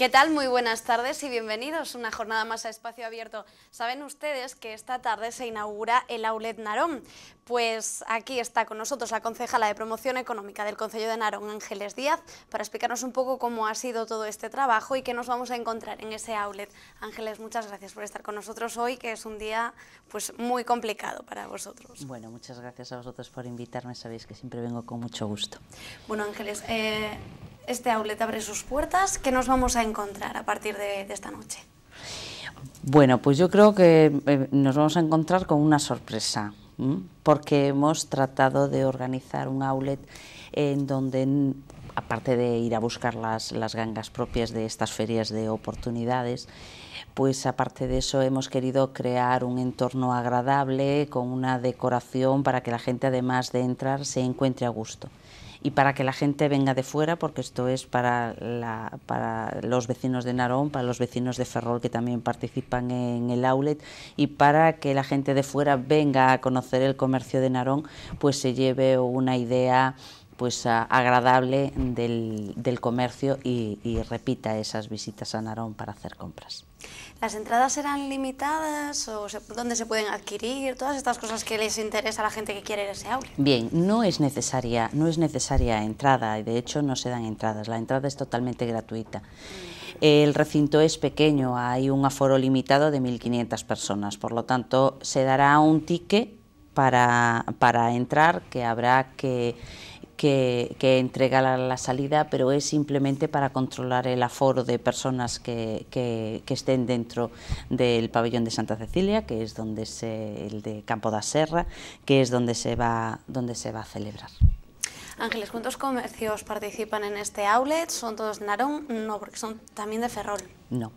¿Qué tal? Muy buenas tardes y bienvenidos una jornada más a Espacio Abierto. Saben ustedes que esta tarde se inaugura el Aulet Narón. Pues aquí está con nosotros la concejala de Promoción Económica del Concello de Narón, Ángeles Díaz, para explicarnos un poco cómo ha sido todo este trabajo y qué nos vamos a encontrar en ese Aulet. Ángeles, muchas gracias por estar con nosotros hoy, que es un día pues muy complicado para vosotros. Bueno, muchas gracias a vosotros por invitarme, sabéis que siempre vengo con mucho gusto. Bueno, Ángeles, eh, este outlet abre sus puertas. ¿Qué nos vamos a encontrar a partir de, esta noche? Bueno, pues yo creo que eh, nos vamos a encontrar con una sorpresa, porque hemos tratado de organizar un outlet en donde aparte de ir a buscar las, gangas propias de estas ferias de oportunidades, pues aparte de eso hemos querido crear un entorno agradable con una decoración para que la gente además de entrar se encuentre a gusto y para que la gente venga de fuera, porque esto es para, la, para los vecinos de Narón, para los vecinos de Ferrol que también participan en el outlet y para que la gente de fuera venga a conocer el comercio de Narón, pues se lleve una idea pues agradable del, comercio y, repita esas visitas a Narón para hacer compras. ¿Las entradas serán limitadas o dónde se pueden adquirir? Todas estas cosas que les interesa a la gente que quiere ir a ese aula. Bien, no es necesaria, no es necesaria entrada y de hecho no se dan entradas. La entrada es totalmente gratuita. El recinto es pequeño, hay un aforo limitado de 1.500 personas, por lo tanto se dará un tique para entrar que habrá que que, entrega la, salida, pero es simplemente para controlar el aforo de personas que, estén dentro del pabellón de Santa Cecilia, que es donde se, el de Campo da Serra, que es donde se va, donde se va a celebrar. Ángeles, ¿cuántos comercios participan en este outlet? ¿Son todos de Narón? No, porque son también de Ferrol. No.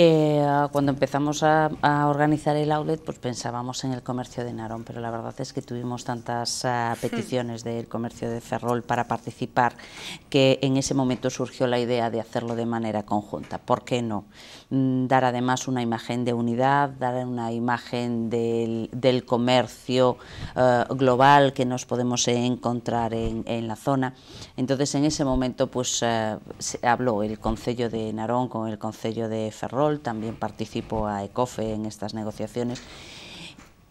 Eh, cuando empezamos a, organizar el outlet, pues pensábamos en el comercio de Narón, pero la verdad es que tuvimos tantas ah, hmm. peticiones del comercio de Ferrol para participar que en ese momento surgió la idea de hacerlo de manera conjunta. ¿Por qué no? Mm, dar además una imagen de unidad, dar una imagen del, comercio eh, global que nos podemos encontrar en, la zona. Entonces, en ese momento, pues eh, habló el Concello de Narón con el Concello de Ferrol también participo a ECOFE en estas negociaciones.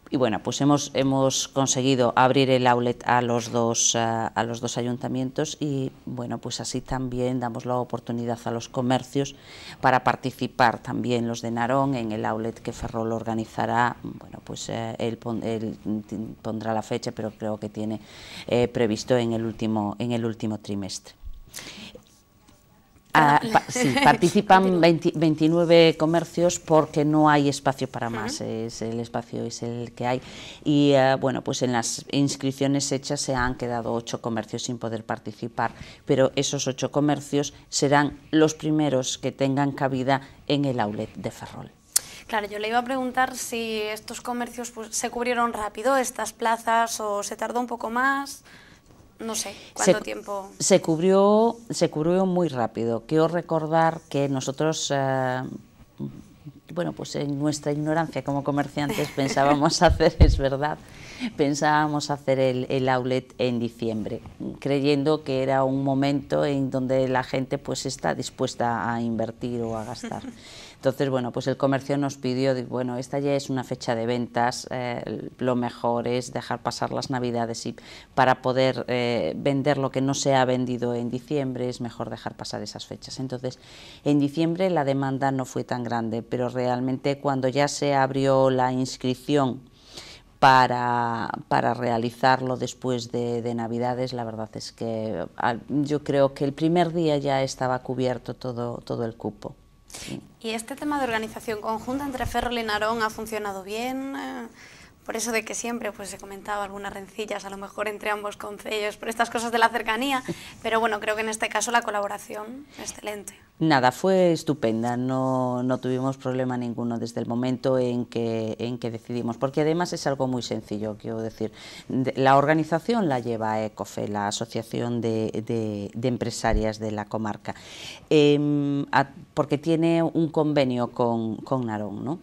Y bueno, pues hemos, hemos conseguido abrir el outlet a los, dos, a los dos ayuntamientos y bueno, pues así también damos la oportunidad a los comercios para participar también los de Narón en el outlet que Ferrol organizará. Bueno, pues eh, él, pondrá la fecha, pero creo que tiene eh, previsto en el último, en el último trimestre. Ah, sí, participan 29 comercios porque no hay espacio para más, es el espacio es el que hay. Y eh, bueno, pues en las inscripciones hechas se han quedado ocho comercios sin poder participar, pero esos ocho comercios serán los primeros que tengan cabida en el outlet de Ferrol. Claro, yo le iba a preguntar si estos comercios pues, se cubrieron rápido, estas plazas, o se tardó un poco más. No sé, ¿cuánto tiempo? Se cubrió, se cubrió muy rápido. Quiero recordar que nosotros eh, bueno, pues en nuestra ignorancia como comerciantes pensábamos hacer, es verdad, pensábamos hacer el, outlet en diciembre, creyendo que era un momento en donde la gente pues está dispuesta a invertir o a gastar. Entonces, bueno, pues el comercio nos pidió, bueno, esta ya es una fecha de ventas, eh, lo mejor es dejar pasar las navidades y para poder eh, vender lo que no se ha vendido en diciembre es mejor dejar pasar esas fechas. Entonces, en diciembre la demanda no fue tan grande, pero realmente realmente cuando ya se abrió la inscripción para, para realizarlo después de, Navidades, la verdad es que yo creo que el primer día ya estaba cubierto todo, todo el cupo. ¿Y este tema de organización conjunta entre Ferrol y Narón ha funcionado bien? por eso de que siempre pues, se comentaba algunas rencillas, a lo mejor entre ambos concellos, por estas cosas de la cercanía, pero bueno, creo que en este caso la colaboración, excelente. Nada, fue estupenda, no, tuvimos problema ninguno desde el momento en que, en que decidimos, porque además es algo muy sencillo, quiero decir, la organización la lleva ECOFE, la Asociación de, Empresarias de la Comarca, em, porque tiene un convenio con, con Narón, ¿no?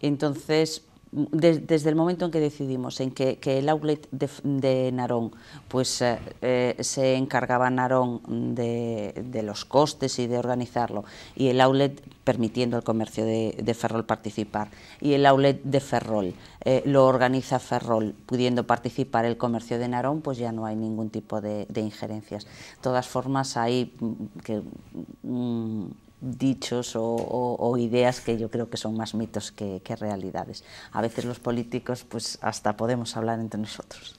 Entonces, desde el momento en que decidimos en que, el outlet de, Narón, pues eh, eh, se encargaba Narón de, los costes y de organizarlo, y el outlet permitiendo el comercio de, Ferrol participar, y el outlet de Ferrol eh, lo organiza Ferrol, pudiendo participar el comercio de Narón, pues ya no hay ningún tipo de, injerencias. De todas formas, hay mm, que... Mm, dichos o, ideas que yo creo que son más mitos que, que realidades. A veces los políticos, pues hasta podemos hablar entre nosotros.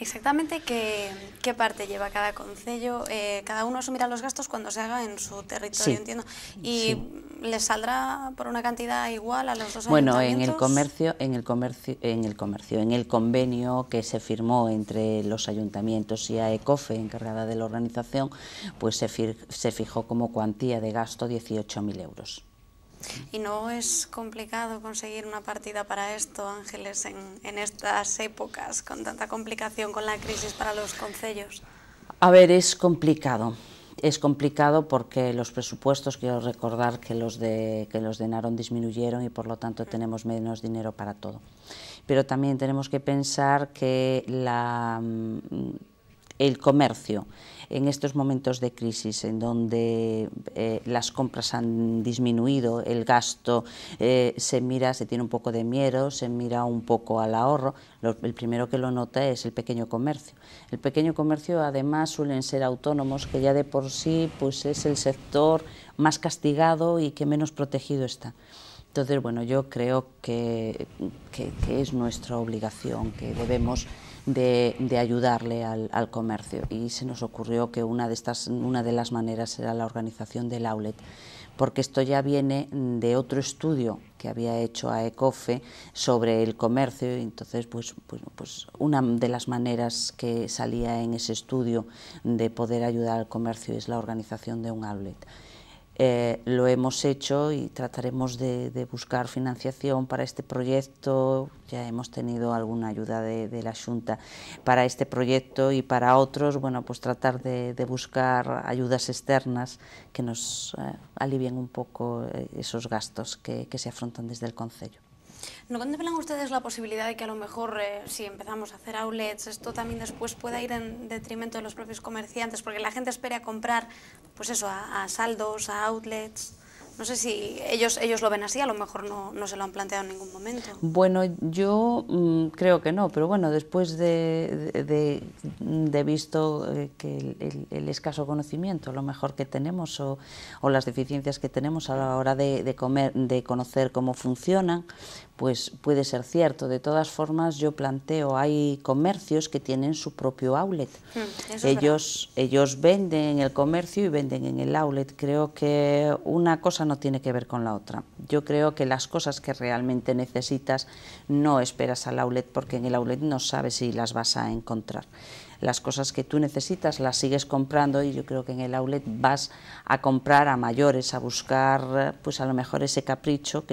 Exactamente qué, qué parte lleva cada concello. Eh, cada uno asumirá los gastos cuando se haga en su territorio, entiendo. ¿Y les saldrá por una cantidad igual a los dos Bueno, en el comercio, en el comercio, en el comercio, en el convenio que se firmó entre los ayuntamientos y a ECOFE, encargada de la organización, pues se, se fijó como cuantía de gasto 18.000 euros. ¿Y no es complicado conseguir una partida para esto, Ángeles, en, estas épocas, con tanta complicación con la crisis para los concellos? A ver, es complicado. Es complicado porque los presupuestos, quiero recordar que los de, que los de Narón disminuyeron y por lo tanto mm. tenemos menos dinero para todo. Pero también tenemos que pensar que la, mm, el comercio, en estos momentos de crisis en donde eh, las compras han disminuido, el gasto eh, se mira, se tiene un poco de miedo, se mira un poco al ahorro, el primero que lo nota es el pequeño comercio. El pequeño comercio además suelen ser autónomos, que ya de por sí pues, es el sector más castigado y que menos protegido está. Entonces, bueno, yo creo que es nuestra obligación, que debemos de, ayudarle al, comercio. Y se nos ocurrió que una de, estas, una de las maneras era la organización del outlet, porque esto ya viene de otro estudio que había hecho a ECOFE sobre el comercio, entonces pues, pues, una de las maneras que salía en ese estudio de poder ayudar al comercio es la organización de un outlet. Eh, lo hemos hecho y trataremos de, buscar financiación para este proyecto. Ya hemos tenido alguna ayuda de, la Junta para este proyecto y para otros. Bueno, pues tratar de, buscar ayudas externas que nos eh, alivien un poco eh, esos gastos que, que se afrontan desde el Concello. ¿No contemplan ustedes la posibilidad de que a lo mejor eh, si empezamos a hacer outlets, esto también después pueda ir en detrimento de los propios comerciantes? Porque la gente espera comprar, pues eso, a, saldos, a outlets. No sé si ellos, ellos lo ven así, a lo mejor no, se lo han planteado en ningún momento. Bueno, yo mm, creo que no, pero bueno, después de, de, visto eh, que el, escaso conocimiento, lo mejor que tenemos o, las deficiencias que tenemos a la hora de, comer, de conocer cómo funcionan, pues puede ser cierto. De todas formas, yo planteo, hay comercios que tienen su propio outlet. Hmm, ellos, ellos venden en el comercio y venden en el outlet. Creo que una cosa no tiene que ver con la otra. Yo creo que las cosas que realmente necesitas no esperas al outlet porque en el outlet no sabes si las vas a encontrar las cosas que tú necesitas las sigues comprando y yo creo que en el outlet vas a comprar a mayores, a buscar pues a lo mejor ese capricho que